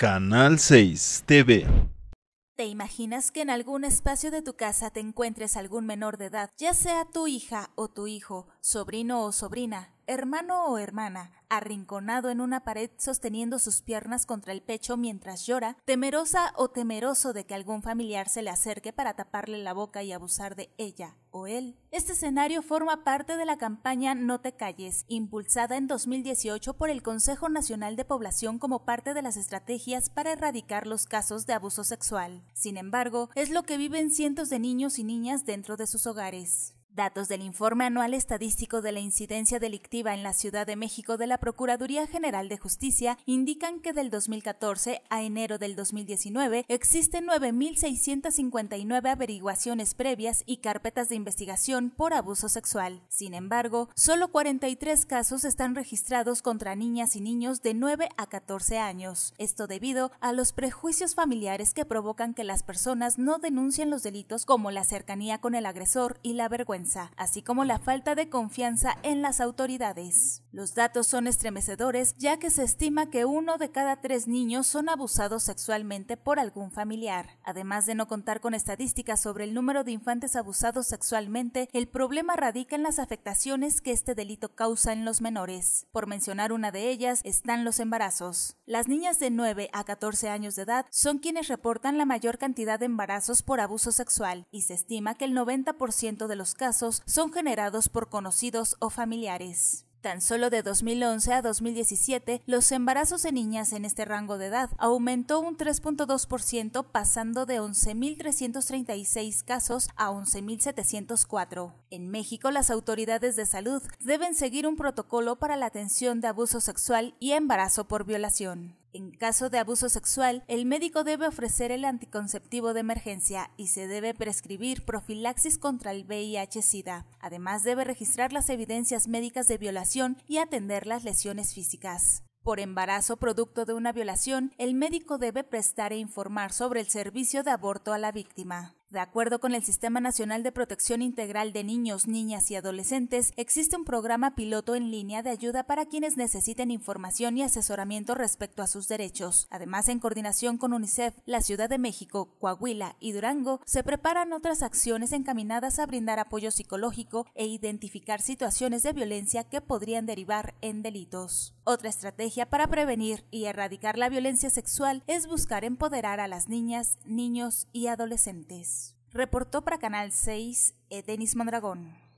Canal 6 TV. ¿Te imaginas que en algún espacio de tu casa te encuentres algún menor de edad, ya sea tu hija o tu hijo, sobrino o sobrina, hermano o hermana, arrinconado en una pared sosteniendo sus piernas contra el pecho mientras llora, temerosa o temeroso de que algún familiar se le acerque para taparle la boca y abusar de ella o él. Este escenario forma parte de la campaña No te calles, impulsada en 2018 por el Consejo Nacional de Población como parte de las estrategias para erradicar los casos de abuso sexual. Sin embargo, es lo que viven cientos de niños y niñas dentro de sus hogares. Datos del Informe Anual Estadístico de la Incidencia Delictiva en la Ciudad de México de la Procuraduría General de Justicia indican que del 2014 a enero del 2019 existen 9.659 averiguaciones previas y carpetas de investigación por abuso sexual. Sin embargo, solo 43 casos están registrados contra niñas y niños de 9 a 14 años. Esto debido a los prejuicios familiares que provocan que las personas no denuncien los delitos como la cercanía con el agresor y la vergüenza así como la falta de confianza en las autoridades. Los datos son estremecedores ya que se estima que uno de cada tres niños son abusados sexualmente por algún familiar. Además de no contar con estadísticas sobre el número de infantes abusados sexualmente, el problema radica en las afectaciones que este delito causa en los menores. Por mencionar una de ellas están los embarazos. Las niñas de 9 a 14 años de edad son quienes reportan la mayor cantidad de embarazos por abuso sexual y se estima que el 90% de los casos son generados por conocidos o familiares. Tan solo de 2011 a 2017, los embarazos de niñas en este rango de edad aumentó un 3.2%, pasando de 11.336 casos a 11.704. En México, las autoridades de salud deben seguir un protocolo para la atención de abuso sexual y embarazo por violación. En caso de abuso sexual, el médico debe ofrecer el anticonceptivo de emergencia y se debe prescribir profilaxis contra el VIH-Sida. Además, debe registrar las evidencias médicas de violación y atender las lesiones físicas. Por embarazo producto de una violación, el médico debe prestar e informar sobre el servicio de aborto a la víctima. De acuerdo con el Sistema Nacional de Protección Integral de Niños, Niñas y Adolescentes, existe un programa piloto en línea de ayuda para quienes necesiten información y asesoramiento respecto a sus derechos. Además, en coordinación con UNICEF, la Ciudad de México, Coahuila y Durango, se preparan otras acciones encaminadas a brindar apoyo psicológico e identificar situaciones de violencia que podrían derivar en delitos. Otra estrategia para prevenir y erradicar la violencia sexual es buscar empoderar a las niñas, niños y adolescentes. Reportó para Canal 6 eh, Denis Mondragón.